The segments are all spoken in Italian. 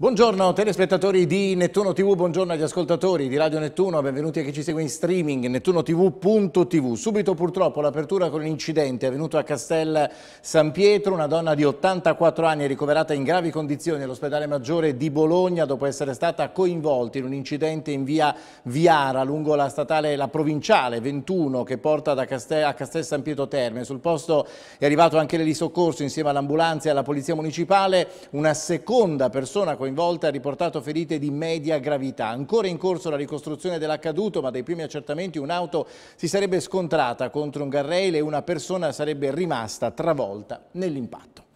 Buongiorno telespettatori di Nettuno TV, buongiorno agli ascoltatori di Radio Nettuno, benvenuti a chi ci segue in streaming nettunotv.tv. Subito purtroppo l'apertura con un incidente avvenuto a Castel San Pietro, una donna di 84 anni è ricoverata in gravi condizioni all'ospedale maggiore di Bologna dopo essere stata coinvolta in un incidente in via Viara lungo la statale, la provinciale 21 che porta Castel, a Castel San Pietro Terme. Sul posto è arrivato anche l'elisoccorso insieme all'ambulanza e alla polizia municipale, una seconda persona coinvolta coinvolta ha riportato ferite di media gravità. Ancora in corso la ricostruzione dell'accaduto, ma dai primi accertamenti un'auto si sarebbe scontrata contro un garrail e una persona sarebbe rimasta travolta nell'impatto.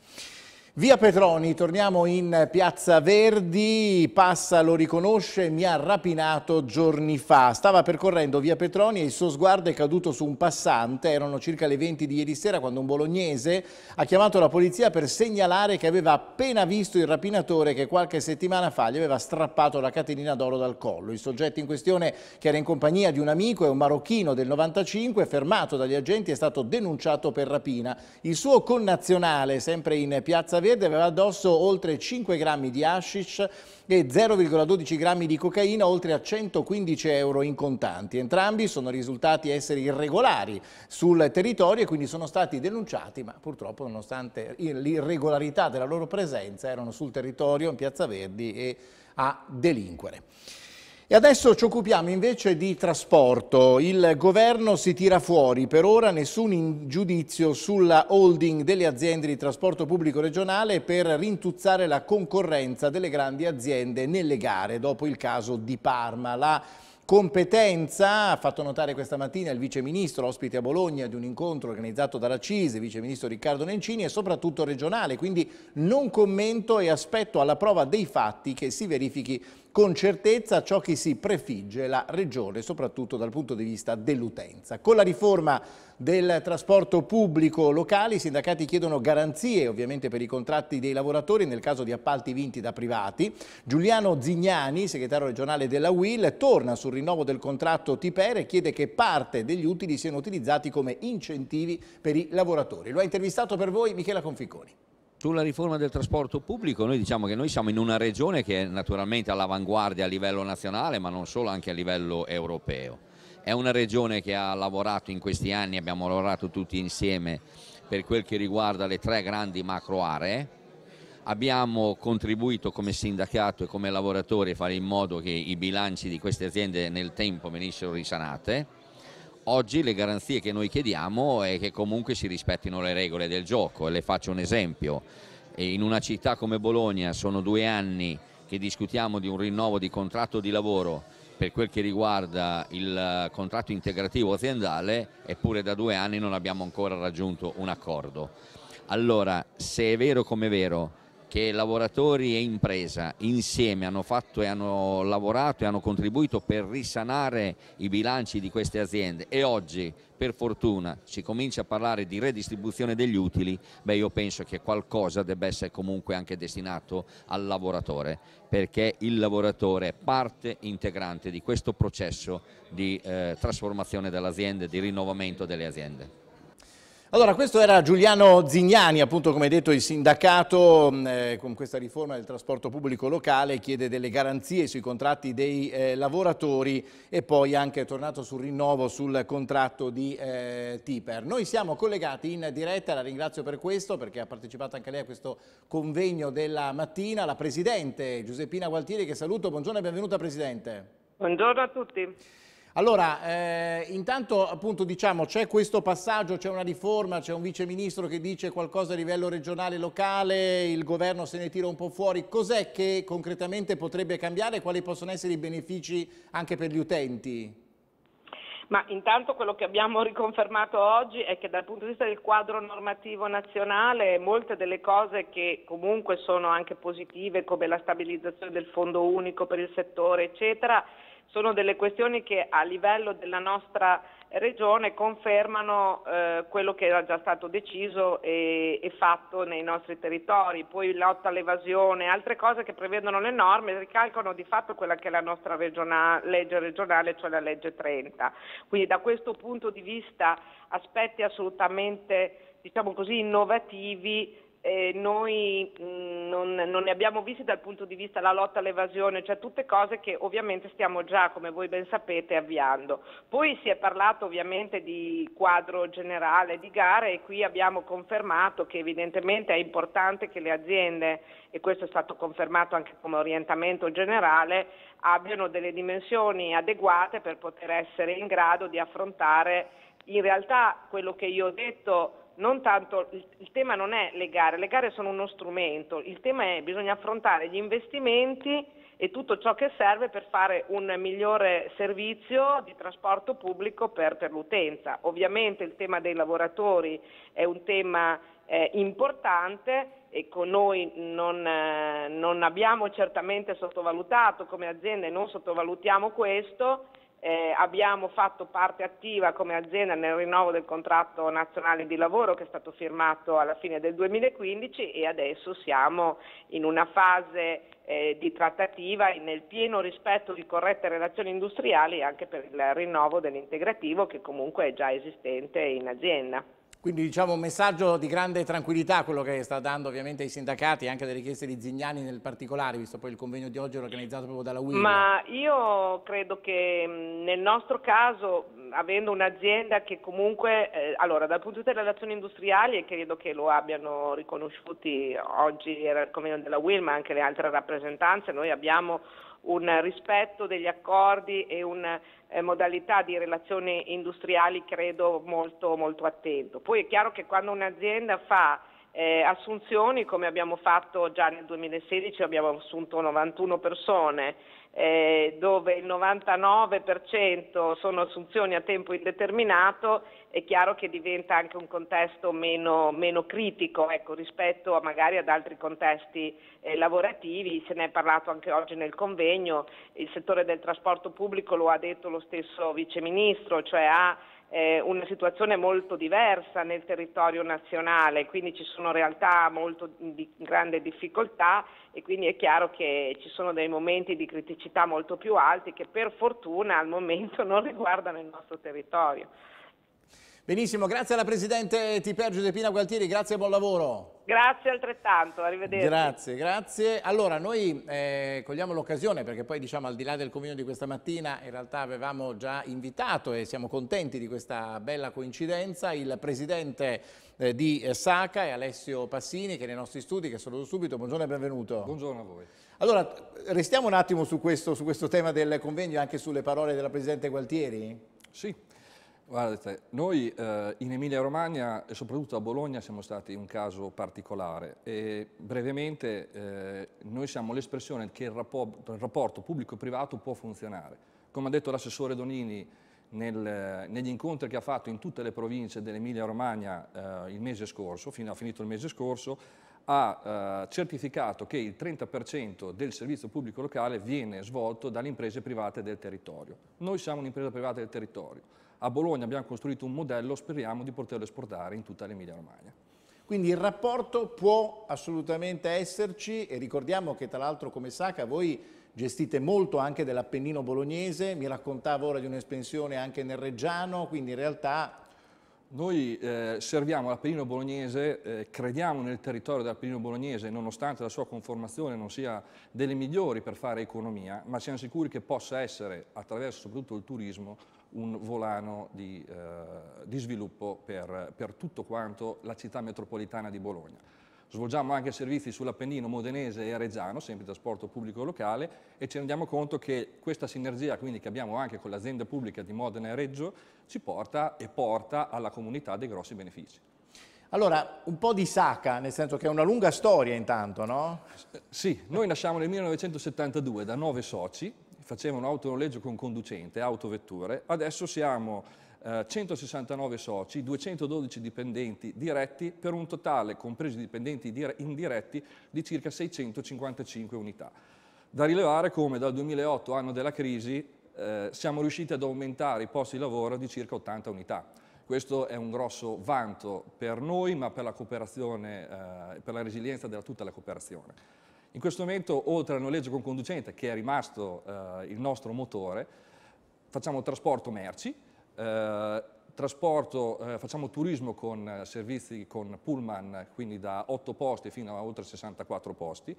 Via Petroni, torniamo in Piazza Verdi, passa, lo riconosce, mi ha rapinato giorni fa. Stava percorrendo Via Petroni e il suo sguardo è caduto su un passante, erano circa le 20 di ieri sera quando un bolognese ha chiamato la polizia per segnalare che aveva appena visto il rapinatore che qualche settimana fa gli aveva strappato la catenina d'oro dal collo. Il soggetto in questione, che era in compagnia di un amico è un marocchino del 95, fermato dagli agenti, è stato denunciato per rapina. Il suo connazionale, sempre in Piazza Verdi, Verde aveva addosso oltre 5 grammi di hashish e 0,12 grammi di cocaina, oltre a 115 euro in contanti. Entrambi sono risultati essere irregolari sul territorio e quindi sono stati denunciati, ma purtroppo nonostante l'irregolarità della loro presenza erano sul territorio in Piazza Verdi e a delinquere. E adesso ci occupiamo invece di trasporto. Il governo si tira fuori, per ora nessun giudizio sulla holding delle aziende di trasporto pubblico regionale per rintuzzare la concorrenza delle grandi aziende nelle gare dopo il caso di Parma. La competenza, ha fatto notare questa mattina il Vice Ministro, ospite a Bologna di un incontro organizzato dalla CISE, Vice Riccardo Nencini, e soprattutto regionale, quindi non commento e aspetto alla prova dei fatti che si verifichi con certezza ciò che si prefigge la Regione, soprattutto dal punto di vista dell'utenza. Con la riforma del trasporto pubblico locale i sindacati chiedono garanzie ovviamente per i contratti dei lavoratori nel caso di appalti vinti da privati. Giuliano Zignani, segretario regionale della UIL, torna sul rinnovo del contratto Tipere e chiede che parte degli utili siano utilizzati come incentivi per i lavoratori. Lo ha intervistato per voi Michela Conficoni. Sulla riforma del trasporto pubblico noi diciamo che noi siamo in una regione che è naturalmente all'avanguardia a livello nazionale ma non solo anche a livello europeo. È una regione che ha lavorato in questi anni, abbiamo lavorato tutti insieme per quel che riguarda le tre grandi macro aree. Abbiamo contribuito come sindacato e come lavoratori a fare in modo che i bilanci di queste aziende nel tempo venissero risanate oggi le garanzie che noi chiediamo è che comunque si rispettino le regole del gioco. Le faccio un esempio. In una città come Bologna sono due anni che discutiamo di un rinnovo di contratto di lavoro per quel che riguarda il eh, contratto integrativo aziendale, eppure da due anni non abbiamo ancora raggiunto un accordo. Allora, se è vero come è vero che lavoratori e impresa insieme hanno fatto e hanno lavorato e hanno contribuito per risanare i bilanci di queste aziende e oggi per fortuna si comincia a parlare di redistribuzione degli utili, beh io penso che qualcosa debba essere comunque anche destinato al lavoratore perché il lavoratore è parte integrante di questo processo di eh, trasformazione dell'azienda e di rinnovamento delle aziende. Allora, questo era Giuliano Zignani, appunto come detto il sindacato mm, eh, con questa riforma del trasporto pubblico locale chiede delle garanzie sui contratti dei eh, lavoratori e poi anche è tornato sul rinnovo sul contratto di eh, Tiper. Noi siamo collegati in diretta, la ringrazio per questo perché ha partecipato anche lei a questo convegno della mattina, la Presidente Giuseppina Gualtieri che saluto, buongiorno e benvenuta Presidente. Buongiorno a tutti. Allora, eh, intanto appunto diciamo c'è questo passaggio, c'è una riforma, c'è un viceministro che dice qualcosa a livello regionale e locale, il governo se ne tira un po' fuori, cos'è che concretamente potrebbe cambiare e quali possono essere i benefici anche per gli utenti? Ma intanto quello che abbiamo riconfermato oggi è che dal punto di vista del quadro normativo nazionale molte delle cose che comunque sono anche positive come la stabilizzazione del fondo unico per il settore eccetera sono delle questioni che a livello della nostra regione confermano eh, quello che era già stato deciso e, e, fatto nei nostri territori, poi lotta all'evasione, altre cose che prevedono le norme ricalcano di fatto quella che è la nostra regiona, legge regionale, cioè la legge 30. Quindi da questo punto di vista aspetti assolutamente diciamo così, innovativi eh, noi mh, mm, non, non, ne abbiamo visti dal punto di vista della lotta all'evasione, cioè tutte cose che ovviamente stiamo già, come voi ben sapete, avviando. Poi si è parlato ovviamente di quadro generale di gare e qui abbiamo confermato che evidentemente è importante che le aziende, e questo è stato confermato anche come orientamento generale, abbiano delle dimensioni adeguate per poter essere in grado di affrontare in realtà quello che io ho detto tanto, il, il, tema non è le gare, le gare sono uno strumento, il tema è che bisogna affrontare gli investimenti e tutto ciò che serve per fare un migliore servizio di trasporto pubblico per, per l'utenza. Ovviamente il tema dei lavoratori è un tema eh, importante ecco, noi non, eh, non abbiamo certamente sottovalutato come azienda e non sottovalutiamo questo eh, abbiamo fatto parte attiva come azienda nel rinnovo del contratto nazionale di lavoro che è stato firmato alla fine del 2015 e adesso siamo in una fase eh, di trattativa nel pieno rispetto di corrette relazioni industriali anche per il rinnovo dell'integrativo che comunque è già esistente in azienda. Quindi diciamo un messaggio di grande tranquillità quello che sta dando ovviamente ai sindacati e anche alle richieste di Zignani nel particolare, visto poi il convegno di oggi organizzato proprio dalla UIL. Ma io credo che nel nostro caso, avendo un'azienda che comunque, eh, allora dal punto di vista delle relazioni industriali, e credo che lo abbiano riconosciuti oggi il convegno della UIL, ma anche le altre rappresentanze, noi abbiamo un rispetto degli accordi e una eh, modalità di relazioni industriali credo molto, molto attento. Poi è chiaro che quando un'azienda fa eh, assunzioni, come abbiamo fatto già nel 2016, abbiamo assunto 91 persone, eh, dove il 99% sono assunzioni a tempo indeterminato, è chiaro che diventa anche un contesto meno, meno critico ecco, rispetto a magari ad altri contesti eh, lavorativi, se ne è parlato anche oggi nel convegno, il settore del trasporto pubblico lo ha detto lo stesso Vice Ministro, cioè ha eh, una situazione molto diversa nel territorio nazionale, quindi ci sono realtà molto di grande difficoltà e quindi è chiaro che ci sono dei momenti di criticità molto più alti che per fortuna al momento non riguardano il nostro territorio. Benissimo, grazie alla Presidente Tiper Giuseppina Gualtieri, grazie e buon lavoro. Grazie altrettanto, arrivederci. Grazie, grazie. Allora, noi eh, cogliamo l'occasione, perché poi diciamo al di là del convegno di questa mattina, in realtà avevamo già invitato e siamo contenti di questa bella coincidenza, il Presidente eh, di Saca e Alessio Passini, che è nei nostri studi, che saluto subito. Buongiorno e benvenuto. Buongiorno a voi. Allora, restiamo un attimo su questo, su questo tema del convegno e anche sulle parole della Presidente Gualtieri. Sì. Guardate, noi eh, in Emilia Romagna e soprattutto a Bologna siamo stati un caso particolare e brevemente eh, noi siamo l'espressione che il, rapporto, rapporto pubblico-privato può funzionare. Come ha detto l'assessore Donini nel, negli incontri che ha fatto in tutte le province dell'Emilia Romagna eh, il mese scorso, fino a finito il mese scorso, ha eh, certificato che il 30% del servizio pubblico locale viene svolto dalle imprese private del territorio. Noi siamo un'impresa privata del territorio a Bologna abbiamo costruito un modello, speriamo di poterlo esportare in tutta l'Emilia Romagna. Quindi il rapporto può assolutamente esserci e ricordiamo che tra l'altro come SACA voi gestite molto anche dell'Appennino bolognese, mi raccontavo ora di un'espansione anche nel Reggiano, quindi in realtà... Noi eh, serviamo l'Appennino bolognese, eh, crediamo nel territorio dell'Appennino bolognese, nonostante la sua conformazione non sia delle migliori per fare economia, ma siamo sicuri che possa essere, attraverso soprattutto il turismo, un volano di, eh, di sviluppo per, per, tutto quanto la città metropolitana di Bologna. Svolgiamo anche servizi sull'Appennino modenese e Reggiano, sempre trasporto pubblico locale, e ci rendiamo conto che questa sinergia quindi, che abbiamo anche con l'azienda pubblica di Modena e Reggio ci porta e porta alla comunità dei grossi benefici. Allora, un po' di saca, nel senso che è una lunga storia intanto, no? Sì, noi nasciamo nel 1972 da nove soci, facevano autonoleggio con conducente, autovetture, adesso siamo eh, 169 soci, 212 dipendenti diretti per un totale, compresi dipendenti indiretti, di circa 655 unità. Da rilevare come dal 2008, anno della crisi, eh, siamo riusciti ad aumentare i posti di lavoro di circa 80 unità. Questo è un grosso vanto per noi, ma per la, eh, per la resilienza della tutta la cooperazione. In questo momento, oltre al noleggio con conducente, che è rimasto eh, il nostro motore, facciamo trasporto merci, eh, trasporto, eh, facciamo turismo con eh, servizi con pullman, quindi da 8 posti fino a oltre 64 posti,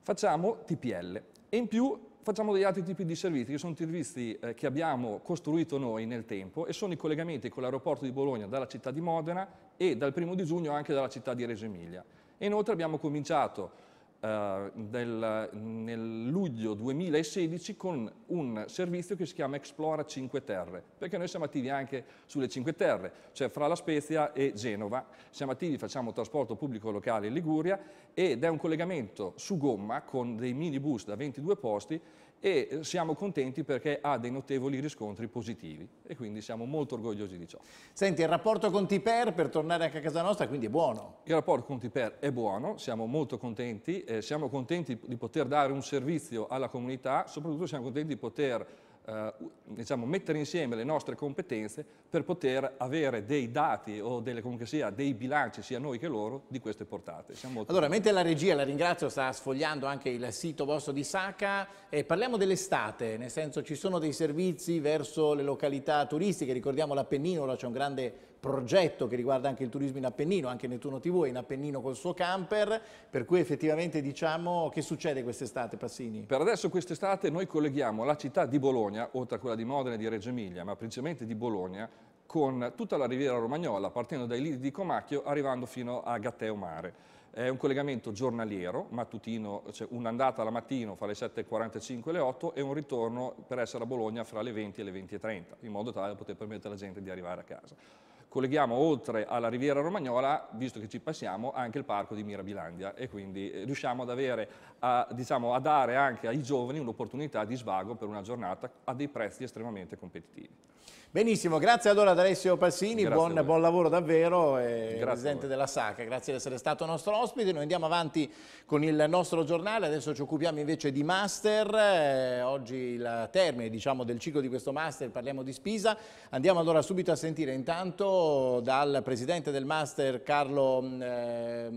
facciamo TPL e in più facciamo degli altri tipi di servizi, che sono servizi eh, che abbiamo costruito noi nel tempo e sono i collegamenti con l'aeroporto di Bologna dalla città di Modena e dal primo di giugno anche dalla città di Reggio Emilia. E inoltre abbiamo cominciato nel, eh, nel luglio 2016 con un servizio che si chiama Explora 5 Terre, perché noi siamo attivi anche sulle 5 Terre, cioè fra La Spezia e Genova. Siamo attivi, facciamo trasporto pubblico locale in Liguria ed è un collegamento su gomma con dei minibus da 22 posti e eh, siamo contenti perché ha dei notevoli riscontri positivi e quindi siamo molto orgogliosi di ciò. Senti, il rapporto con Tiper, per tornare anche a casa nostra, quindi è buono? Il rapporto con Tiper è buono, siamo molto contenti, eh, siamo contenti di poter dare un servizio alla comunità, soprattutto siamo contenti di poter eh, diciamo, mettere insieme le nostre competenze per poter avere dei dati o delle, comunque sia, dei bilanci, sia noi che loro, di queste portate. allora, mentre la regia, la ringrazio, sta sfogliando anche il sito vostro di Saca, eh, parliamo dell'estate, nel senso ci sono dei servizi verso le località turistiche, ricordiamo l'Appennino, là c'è un grande progetto che riguarda anche il turismo in Appennino, anche Nettuno TV è in Appennino col suo camper, per cui effettivamente diciamo che succede quest'estate Passini? Per adesso quest'estate noi colleghiamo la città di Bologna, oltre a quella di Modena e di Reggio Emilia, ma principalmente di Bologna, con tutta la riviera romagnola, partendo dai lidi di Comacchio, arrivando fino a Gatteo Mare. È un collegamento giornaliero, mattutino, cioè un'andata la mattina fra le 7.45 e le 8 e un ritorno per essere a Bologna fra le 20 e le 20.30, in modo tale da poter permettere alla gente di arrivare a casa colleghiamo oltre alla riviera romagnola, visto che ci passiamo, anche il parco di Mirabilandia e quindi eh, riusciamo ad avere, a, diciamo, a dare anche ai giovani un'opportunità di svago per una giornata a dei prezzi estremamente competitivi. Benissimo, grazie allora ad Alessio Passini, buon, buon, lavoro davvero, eh, Presidente della SACA, grazie di essere stato nostro ospite, noi andiamo avanti con il nostro giornale, adesso ci occupiamo invece di Master, eh, oggi il termine diciamo, del ciclo di questo Master, parliamo di Spisa, andiamo allora subito a sentire intanto dal presidente del Master Carlo eh,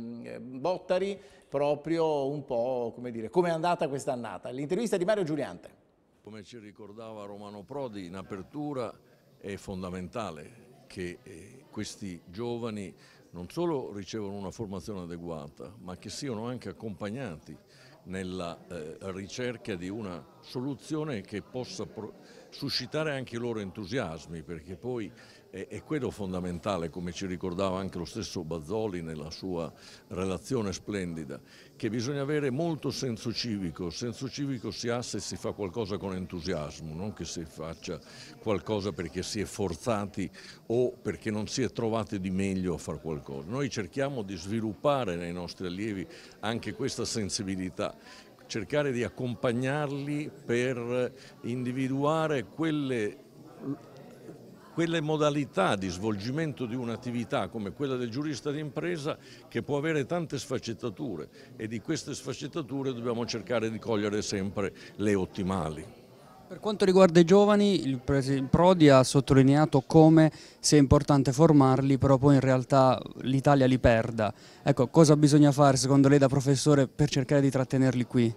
Bottari proprio un po' come dire, come è andata quest'annata. L'intervista di Mario Giuliante. Come ci ricordava Romano Prodi in apertura è fondamentale che eh, questi giovani non solo ricevano una formazione adeguata ma che siano anche accompagnati nella eh, ricerca di una soluzione che possa suscitare anche i loro entusiasmi perché poi è quello fondamentale, come ci ricordava anche lo stesso Bazzoli nella sua relazione splendida, che bisogna avere molto senso civico, senso civico si ha se si fa qualcosa con entusiasmo, non che si faccia qualcosa perché si è forzati o perché non si è trovati di meglio a fare qualcosa. Noi cerchiamo di sviluppare nei nostri allievi anche questa sensibilità, cercare di accompagnarli per individuare quelle quelle modalità di svolgimento di un'attività come quella del giurista d'impresa che può avere tante sfaccettature e di queste sfaccettature dobbiamo cercare di cogliere sempre le ottimali. Per quanto riguarda i giovani, il Prodi ha sottolineato come sia importante formarli, però poi in realtà l'Italia li perda. Ecco, cosa bisogna fare secondo lei da professore per cercare di trattenerli qui?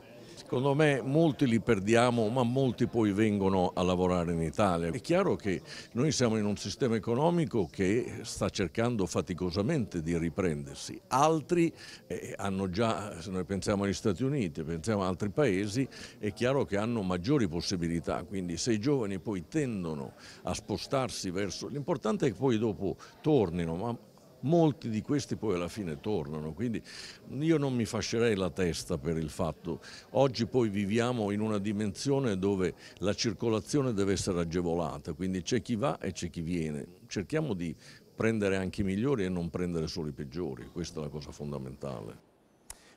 Secondo me molti li perdiamo, ma molti poi vengono a lavorare in Italia. È chiaro che noi siamo in un sistema economico che sta cercando faticosamente di riprendersi. Altri eh, hanno già, se noi pensiamo agli Stati Uniti, pensiamo ad altri paesi, è chiaro che hanno maggiori possibilità. Quindi se i giovani poi tendono a spostarsi verso... L'importante è che poi dopo tornino, ma molti di questi poi alla fine tornano, quindi io non mi fascerei la testa per il fatto. Oggi poi viviamo in una dimensione dove la circolazione deve essere agevolata, quindi c'è chi va e c'è chi viene. Cerchiamo di prendere anche i migliori e non prendere solo i peggiori, questa è la cosa fondamentale.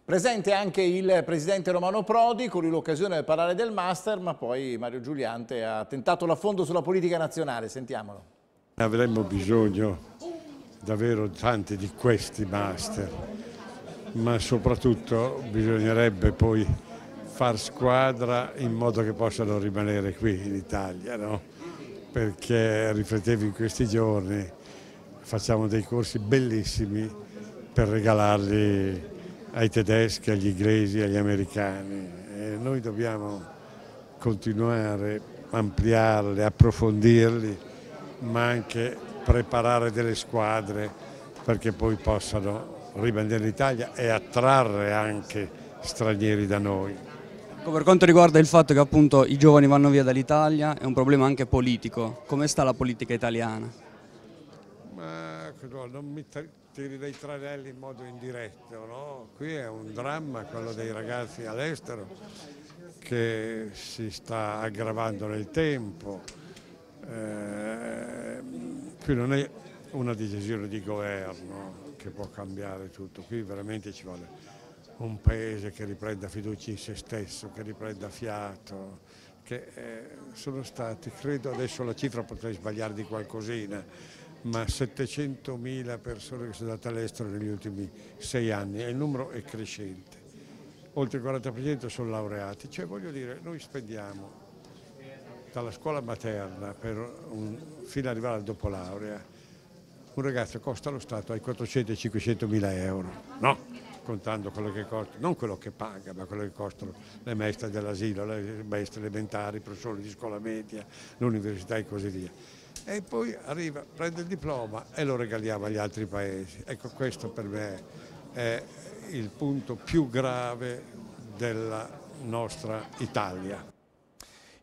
Presente anche il presidente Romano Prodi, con l'occasione per parlare del master, ma poi Mario Giuliante ha tentato l'affondo sulla politica nazionale, sentiamolo. Avremmo bisogno davvero tanti di questi master, ma soprattutto bisognerebbe poi far squadra in modo che possano rimanere qui in Italia, no? perché riflettevi in questi giorni, facciamo dei corsi bellissimi per regalarli ai tedeschi, agli inglesi, agli americani. E noi dobbiamo continuare, ampliarli, approfondirli, ma anche preparare delle squadre perché poi possano ribandire l'Italia e attrarre anche stranieri da noi. Ecco, per quanto riguarda il fatto che appunto i giovani vanno via dall'Italia è un problema anche politico, come sta la politica italiana? Ma non mi tiri dei tranelli in modo indiretto, no? qui è un dramma quello dei ragazzi all'estero che si sta aggravando nel tempo eh, qui non è una decisione di governo che può cambiare tutto, qui veramente ci vuole un paese che riprenda fiducia in se stesso, che riprenda fiato, che eh, sono stati, credo adesso la cifra potrei sbagliare di qualcosina, ma 700.000 persone che sono andate all'estero negli ultimi sei anni e il numero è crescente. Oltre il 40% sono laureati, cioè voglio dire noi spendiamo dalla scuola materna un, fino ad arrivare al dopolaurea, un ragazzo costa allo Stato ai 400-500 mila euro, no? contando quello che costa, non quello che paga, ma quello che costano le maestre dell'asilo, le maestre elementari, i professori di scuola media, l'università e così via. E poi arriva, prende il diploma e lo regaliamo agli altri paesi. Ecco, questo per me è il punto più grave della nostra Italia.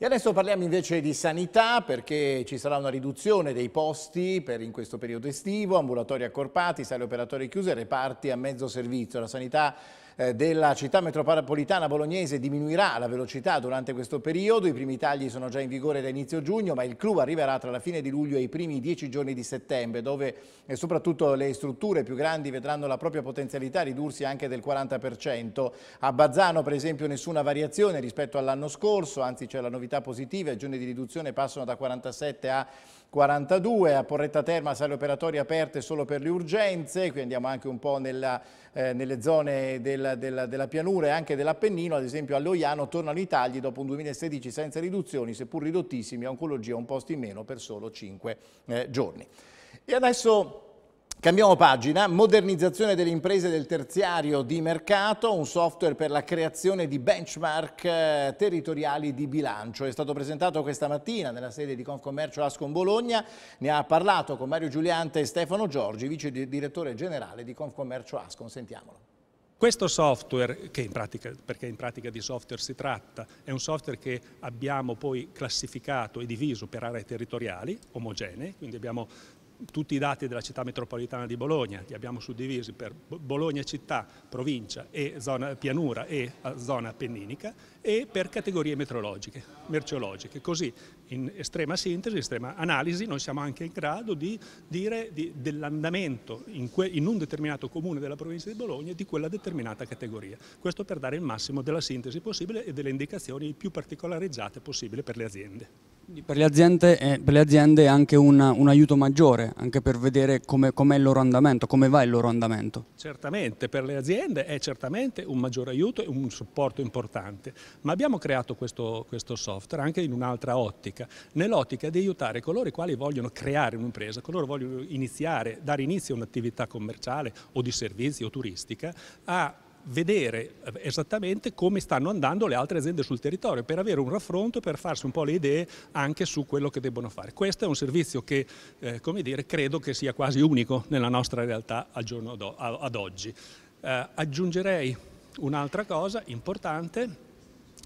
E adesso parliamo invece di sanità perché ci sarà una riduzione dei posti per in questo periodo estivo, ambulatori accorpati, sale operatori chiuse, reparti a mezzo servizio. La sanità eh, della città metropolitana bolognese diminuirà la velocità durante questo periodo, i primi tagli sono già in vigore da inizio giugno, ma il clou arriverà tra la fine di luglio e i primi dieci giorni di settembre, dove eh, soprattutto le strutture più grandi vedranno la propria potenzialità ridursi anche del 40%. A Bazzano, per esempio, nessuna variazione rispetto all'anno scorso, anzi c'è la novità positiva, i giorni di riduzione passano da 47 a 42, a Porretta Terma sale operatorie aperte solo per le urgenze, qui andiamo anche un po' nella, eh, nelle zone della, della, della pianura e anche dell'Appennino, ad esempio a Loiano tornano i tagli dopo un 2016 senza riduzioni, seppur ridottissimi, a oncologia un posto in meno per solo 5 eh, giorni. E adesso Cambiamo pagina, modernizzazione delle imprese del terziario di mercato, un software per la creazione di benchmark eh, territoriali di bilancio. È stato presentato questa mattina nella sede di Confcommercio Ascon Bologna, ne ha parlato con Mario Giuliante e Stefano Giorgi, vice direttore generale di Confcommercio Ascon, Sentiamolo. Questo software, in pratica, perché in pratica di software si tratta, è un software che abbiamo poi classificato e diviso per aree territoriali omogenee, quindi abbiamo tutti i dati della città metropolitana di Bologna, li abbiamo suddivisi per Bologna città, provincia e zona pianura e eh, zona appenninica e per categorie metrologiche, merceologiche. Così in estrema sintesi, in estrema analisi, noi siamo anche in grado di dire di, dell'andamento in, in, un determinato comune della provincia di Bologna di quella determinata categoria. Questo per dare il massimo della sintesi possibile e delle indicazioni più particolarizzate possibile per le aziende. Per le, aziende, eh, per le aziende, è anche una, un aiuto maggiore, anche per vedere com'è com il loro andamento, come va il loro andamento. Certamente, per le aziende è certamente un maggiore aiuto e un supporto importante, ma abbiamo creato questo, questo software anche in un'altra ottica, nell'ottica di aiutare coloro i quali vogliono creare un'impresa, coloro vogliono iniziare, dare inizio a un'attività commerciale o di servizi o turistica, a vedere eh, esattamente come stanno andando le altre aziende sul territorio per avere un raffronto e per farsi un po' le idee anche su quello che debbono fare. Questo è un servizio che, eh, come dire, credo che sia quasi unico nella nostra realtà ad oggi. Eh, aggiungerei un'altra cosa importante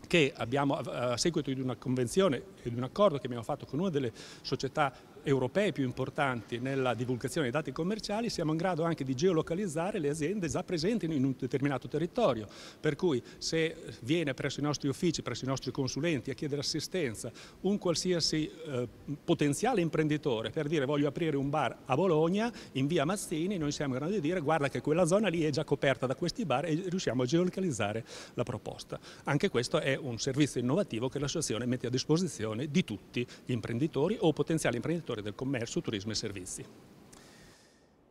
che abbiamo, a seguito di una convenzione e di un accordo che abbiamo fatto con una delle società europei più importanti nella divulgazione dei dati commerciali, siamo in grado anche di geolocalizzare le aziende già presenti in un determinato territorio. Per cui se viene presso i nostri uffici, presso i nostri consulenti a chiedere assistenza un qualsiasi eh, potenziale imprenditore per dire voglio aprire un bar a Bologna, in via Mazzini, noi siamo in grado di dire guarda che quella zona lì è già coperta da questi bar e riusciamo a geolocalizzare la proposta. Anche questo è un servizio innovativo che l'associazione mette a disposizione di tutti gli imprenditori o potenziali imprenditori settore del commercio, turismo e servizi.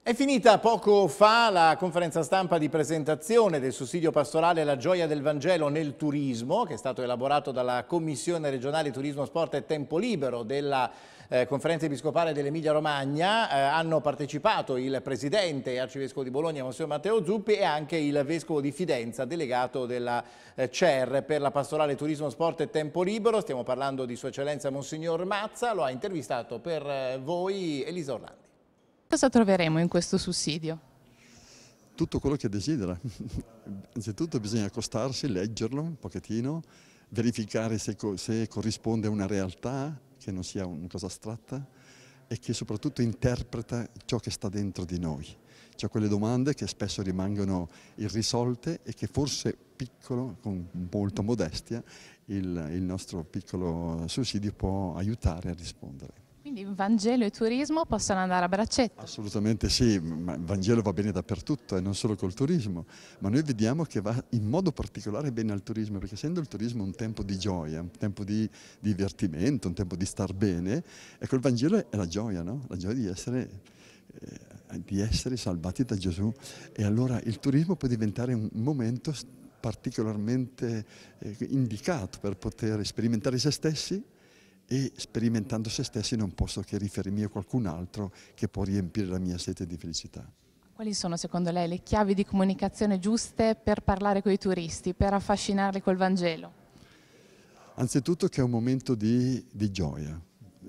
È finita poco fa la conferenza stampa di presentazione del sussidio pastorale La gioia del Vangelo nel turismo, che è stato elaborato dalla Commissione regionale Turismo, Sport e Tempo Libero della eh, Conferenza Episcopale dell'Emilia Romagna eh, hanno partecipato il Presidente e Arcivescovo di Bologna, Monsignor Matteo Zuppi e anche il Vescovo di Fidenza, delegato della eh, CER per la pastorale Turismo, Sport e Tempo Libero. Stiamo parlando di Sua Eccellenza Monsignor Mazza, lo ha intervistato per eh, voi Elisa Orlandi. Cosa troveremo in questo sussidio? tutto quello che desidera. Innanzitutto bisogna accostarsi, leggerlo un pochettino verificare se, se corrisponde a una realtà, che non sia una cosa astratta, e che soprattutto interpreta ciò che sta dentro di noi, cioè quelle domande che spesso rimangono irrisolte e che forse piccolo, con molta modestia, il, il nostro piccolo sussidio può aiutare a rispondere. Quindi Vangelo e turismo possono andare a braccetto? Assolutamente sì, ma il Vangelo va bene dappertutto e non solo col turismo, ma noi vediamo che va in modo particolare bene al turismo, perché essendo il turismo un tempo di gioia, un tempo di divertimento, un tempo di star bene, ecco il Vangelo è la gioia, no? la gioia di essere eh, di essere salvati da Gesù e allora il turismo può diventare un momento particolarmente eh, indicato per poter sperimentare se stessi e sperimentando se stessi non posso che riferirmi a qualcun altro che può riempire la mia sete di felicità. Quali sono secondo lei le chiavi di comunicazione giuste per parlare con i turisti, per affascinarli col Vangelo? Anzitutto che è un momento di, di gioia,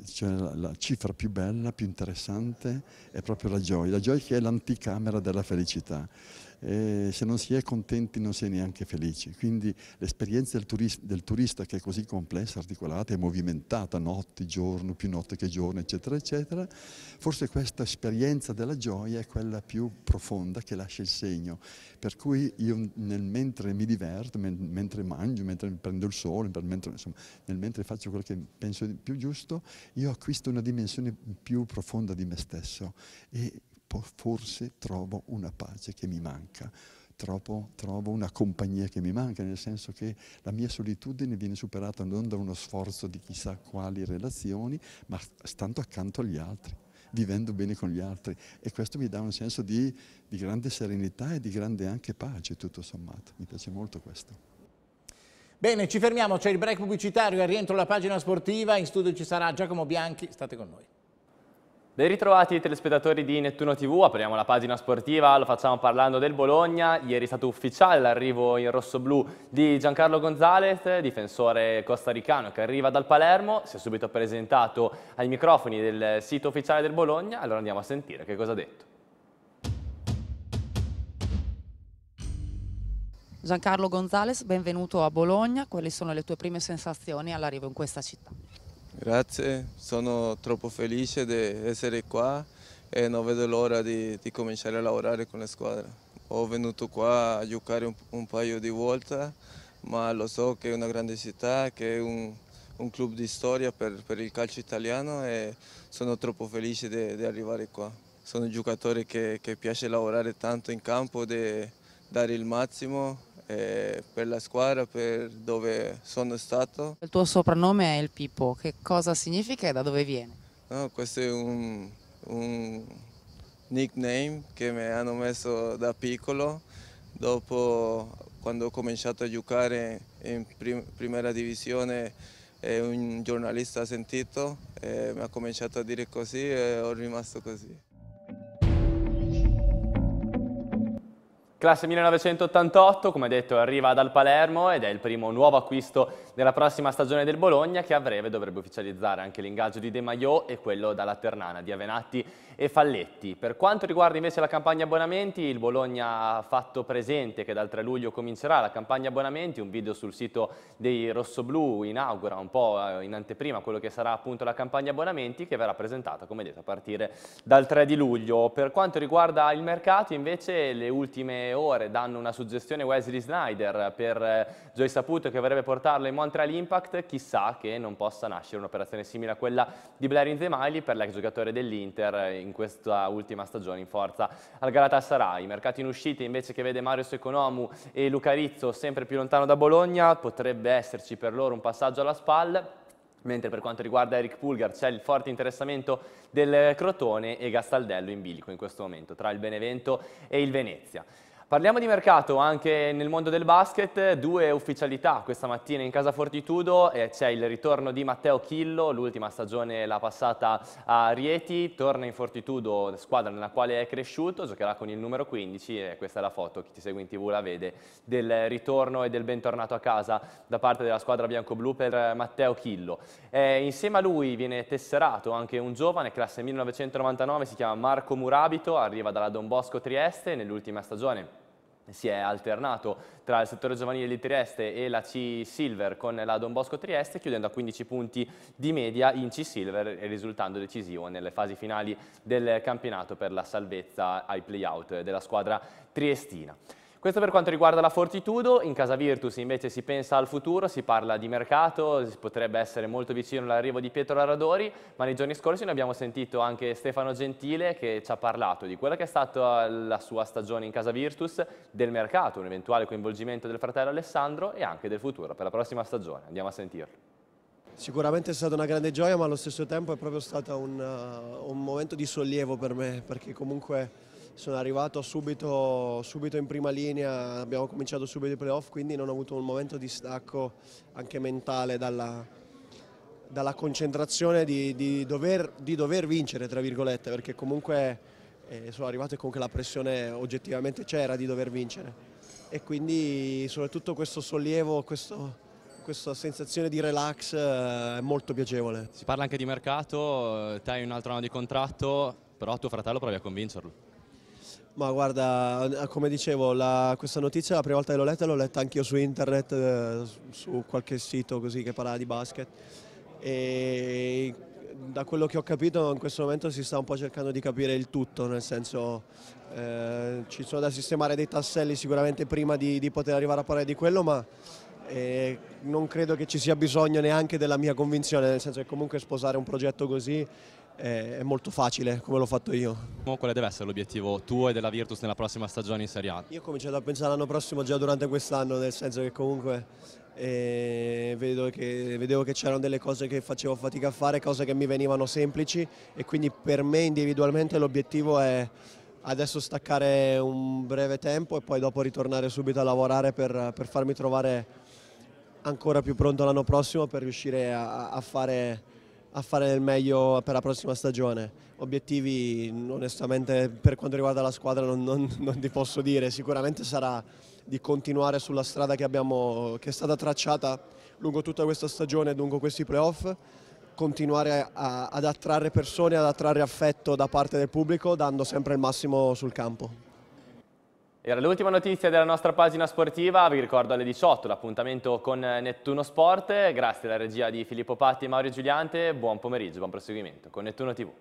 cioè la, la, cifra più bella, più interessante è proprio la gioia, la gioia che è l'anticamera della felicità eh, se non si è contenti non si è neanche felici. Quindi l'esperienza del, turista, del turista che è così complessa, articolata e movimentata, notte, giorno, più notte che giorno, eccetera, eccetera, forse questa esperienza della gioia è quella più profonda che lascia il segno. Per cui io nel mentre mi diverto, mentre mangio, mentre prendo il sole, mentre, insomma, nel mentre faccio quello che penso più giusto, io acquisto una dimensione più profonda di me stesso. E forse trovo una pace che mi manca, trovo, trovo una compagnia che mi manca, nel senso che la mia solitudine viene superata non da uno sforzo di chissà quali relazioni, ma stando accanto agli altri vivendo bene con gli altri e questo mi dà un senso di, di grande serenità e di grande anche pace tutto sommato, mi piace molto questo. Bene, ci fermiamo, c'è il break pubblicitario e rientro alla pagina sportiva, in studio ci sarà Giacomo Bianchi, state con noi. Ben ritrovati telespettatori di Nettuno TV, apriamo la pagina sportiva, lo facciamo parlando del Bologna, ieri è stato ufficiale l'arrivo in rosso-blu di Giancarlo Gonzalez, difensore costaricano che arriva dal Palermo, si è subito presentato ai microfoni del sito ufficiale del Bologna, allora andiamo a sentire che cosa ha detto. Giancarlo Gonzalez, benvenuto a Bologna, quali sono le tue prime sensazioni all'arrivo in questa città? Grazie, sono troppo felice di essere qua e non vedo l'ora di, di, cominciare a lavorare con la squadra. Ho venuto qua a giocare un, un paio di volte, ma lo so che è una grande città, che è un, un club di storia per, per, il calcio italiano e sono troppo felice di arrivare qua. Sono un giocatore che, che piace lavorare tanto in campo, di dare il massimo eh, per la squadra, per dove sono stato. Il tuo soprannome è il Pippo, che cosa significa e da dove viene? No, questo è un, un nickname che mi hanno messo da piccolo, dopo quando ho cominciato a giocare in prim prima divisione eh, un giornalista ha sentito e eh, mi ha cominciato a dire così e ho rimasto così. Classe 1988, come detto, arriva dal Palermo ed è il primo nuovo acquisto della prossima stagione del Bologna che a breve dovrebbe ufficializzare anche l'ingaggio di De Maio e quello dalla Ternana di Avenatti e Falletti. Per quanto riguarda invece la campagna abbonamenti, il Bologna ha fatto presente che dal 3 luglio comincerà la campagna abbonamenti, un video sul sito dei Rossoblu inaugura un po' eh, in anteprima quello che sarà appunto la campagna abbonamenti che verrà presentata, come detto, a partire dal 3 di luglio. Per quanto riguarda il mercato, invece, le ultime ore danno una suggestione Wesley Snyder per eh, Joy Saputo che vorrebbe portarlo in Montreal Impact, chissà che non possa nascere un'operazione simile a quella di Blair in Inzemagli per l'ex giocatore dell'Inter in questa ultima stagione in forza al Galatasaray. Mercato in uscita invece che vede Mario Economu e Luca Rizzo sempre più lontano da Bologna, potrebbe esserci per loro un passaggio alla spalla mentre per quanto riguarda Eric Pulgar c'è il forte interessamento del Crotone e Gastaldello in bilico in questo momento tra il Benevento e il Venezia. Parliamo di mercato anche nel mondo del basket, due ufficialità questa mattina in casa Fortitudo, c'è il ritorno di Matteo Chillo, l'ultima stagione l'ha passata a Rieti, torna in Fortitudo, squadra nella quale è cresciuto, giocherà con il numero 15 e questa è la foto, chi ti segue in tv la vede, del ritorno e del bentornato a casa da parte della squadra bianco-blu per Matteo Chillo. E eh, insieme a lui viene tesserato anche un giovane, classe 1999, si chiama Marco Murabito, arriva dalla Don Bosco Trieste nell'ultima stagione si è alternato tra il settore giovanile di Trieste e la C Silver con la Don Bosco Trieste chiudendo a 15 punti di media in C Silver e risultando decisivo nelle fasi finali del campionato per la salvezza ai playout della squadra triestina. Questo per quanto riguarda la Fortitudo, in casa Virtus invece si pensa al futuro, si parla di mercato, potrebbe essere molto vicino l'arrivo di Pietro Laradori, ma nei giorni scorsi noi abbiamo sentito anche Stefano Gentile che ci ha parlato di quella che è stata la sua stagione in casa Virtus, del mercato, un eventuale coinvolgimento del fratello Alessandro e anche del futuro per la prossima stagione. Andiamo a sentirlo. Sicuramente è stata una grande gioia, ma allo stesso tempo è proprio stato un, uh, un momento di sollievo per me, perché comunque sono arrivato subito, subito, in prima linea, abbiamo cominciato subito i playoff, quindi non ho avuto un momento di stacco anche mentale dalla, dalla concentrazione di, di, dover, di, dover, vincere, tra virgolette, perché comunque eh, sono arrivato e comunque la pressione oggettivamente c'era di dover vincere. E quindi soprattutto questo sollievo, questo, questa sensazione di relax eh, è molto piacevole. Si parla anche di mercato, eh, te hai un altro anno di contratto, però tuo fratello provi a convincerlo. Ma guarda, eh, come dicevo, la, questa notizia la prima volta che l'ho letta l'ho letta anch'io su internet, eh, su qualche sito così che parla di basket e da quello che ho capito in questo momento si sta un po' cercando di capire il tutto, nel senso eh, ci sono da sistemare dei tasselli sicuramente prima di, di poter arrivare a parlare di quello, ma eh, non credo che ci sia bisogno neanche della mia convinzione, nel senso che comunque sposare un progetto così è molto facile come l'ho fatto io. Quale deve essere l'obiettivo tuo e della Virtus nella prossima stagione in Serie A? Io ho cominciato a pensare l'anno prossimo già durante quest'anno, nel senso che comunque eh, che, vedevo che c'erano delle cose che facevo fatica a fare, cose che mi venivano semplici e quindi per me individualmente l'obiettivo è adesso staccare un breve tempo e poi dopo ritornare subito a lavorare per, per farmi trovare ancora più pronto l'anno prossimo per riuscire a, a fare a fare il meglio per la prossima stagione. Obiettivi onestamente per quanto riguarda la squadra non, non, non ti posso dire, sicuramente sarà di continuare sulla strada che, abbiamo, che è stata tracciata lungo tutta questa stagione e lungo questi playoff, continuare a, ad attrarre persone, ad attrarre affetto da parte del pubblico dando sempre il massimo sul campo. Era l'ultima notizia della nostra pagina sportiva, vi ricordo alle 18 l'appuntamento con Nettuno Sport, grazie alla regia di Filippo Patti e Mauro Giuliante, buon pomeriggio, buon proseguimento con Nettuno TV.